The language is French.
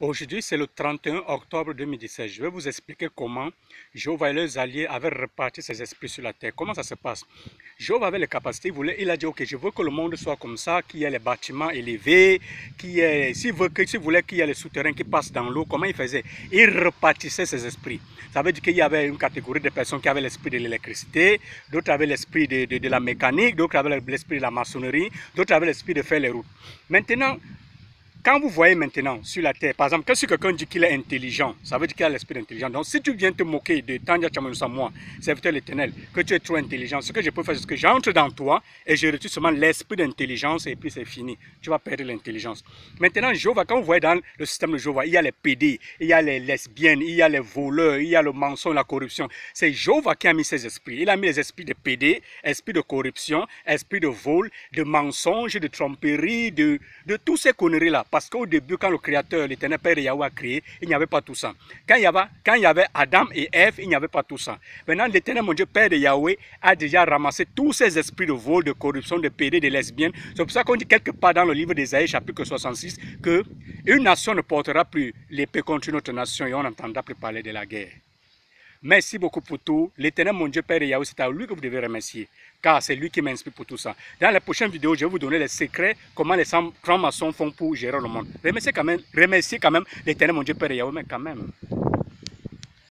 Aujourd'hui, c'est le 31 octobre 2017. Je vais vous expliquer comment Jéhovah et leurs alliés avaient reparti ses esprits sur la terre. Comment ça se passe Jéhovah avait les capacités, il, a dit, ok, je veux que le monde soit comme ça, qu'il y ait les bâtiments élevés, qu'il y ait, s'il voulait qu'il y ait les souterrains qui passent dans l'eau, comment il faisait Il repartissait ses esprits. Ça veut dire qu'il y avait une catégorie de personnes qui avaient l'esprit de l'électricité, d'autres avaient l'esprit de, de la mécanique, d'autres avaient l'esprit de la maçonnerie, d'autres avaient l'esprit de faire les routes. Maintenant, quand vous voyez maintenant sur la terre, par exemple, que quelqu'un dit qu'il est intelligent, ça veut dire qu'il a l'esprit intelligent. Donc si tu viens te moquer de Tandja Chamanoussa, moi, serviteur l'éternel, que tu es trop intelligent, ce que je peux faire, c'est que j'entre dans toi et je retire seulement l'esprit d'intelligence et puis c'est fini. Tu vas perdre l'intelligence. Maintenant, Jova, quand vous voyez dans le système de Jéhovah, il y a les PD, il y a les lesbiennes, il y a les voleurs, il y a le mensonge, la corruption. C'est Jova qui a mis ses esprits. Il a mis les esprits de PD, esprit de corruption, esprit de vol, de mensonge, de tromperie, de, de ces conneries-là. Parce qu'au début, quand le Créateur, l'Éternel Père Yahweh a créé, il n'y avait pas tout ça. Quand il, y avait, Adam et Ève, il n'y avait pas tout ça. Maintenant, l'Éternel, mon Dieu, Père de Yahweh, a déjà ramassé tous ces esprits de vol, de corruption, de pédé, de lesbiennes. C'est pour ça qu'on dit quelque part dans le livre d'Ésaïe, chapitre 66, qu'une nation ne portera plus l'épée contre une autre nation et on n'entendra plus parler de la guerre. Merci beaucoup pour tout. L'éternel, mon Dieu, Père Yahweh, c'est à lui que vous devez remercier. Car c'est lui qui m'inspire pour tout ça. Dans la prochaine vidéo, je vais vous donner les secrets, comment les grands maçons font pour gérer le monde. Remerciez quand même, remerciez quand même l'éternel, mon Dieu, Père Yahweh, mais quand même.